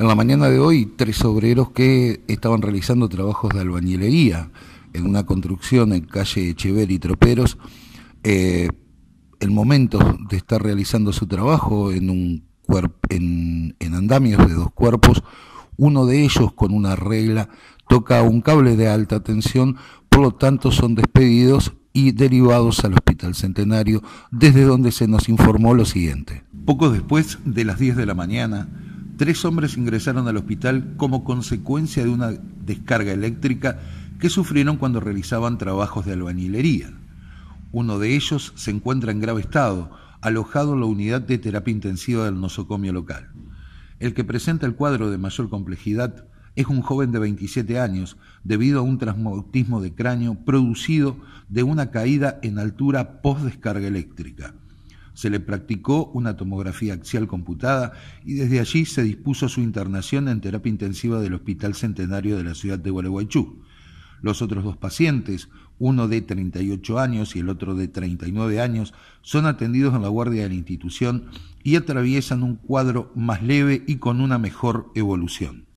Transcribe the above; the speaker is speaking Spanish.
En la mañana de hoy, tres obreros que estaban realizando trabajos de albañilería en una construcción en calle Echever y Troperos, eh, el momento de estar realizando su trabajo en, un en, en andamios de dos cuerpos, uno de ellos con una regla toca un cable de alta tensión, por lo tanto son despedidos y derivados al Hospital Centenario, desde donde se nos informó lo siguiente. Poco después de las 10 de la mañana, Tres hombres ingresaron al hospital como consecuencia de una descarga eléctrica que sufrieron cuando realizaban trabajos de albañilería. Uno de ellos se encuentra en grave estado, alojado en la unidad de terapia intensiva del nosocomio local. El que presenta el cuadro de mayor complejidad es un joven de 27 años debido a un traumatismo de cráneo producido de una caída en altura post descarga eléctrica. Se le practicó una tomografía axial computada y desde allí se dispuso su internación en terapia intensiva del Hospital Centenario de la ciudad de Gualeguaychú. Los otros dos pacientes, uno de 38 años y el otro de 39 años, son atendidos en la guardia de la institución y atraviesan un cuadro más leve y con una mejor evolución.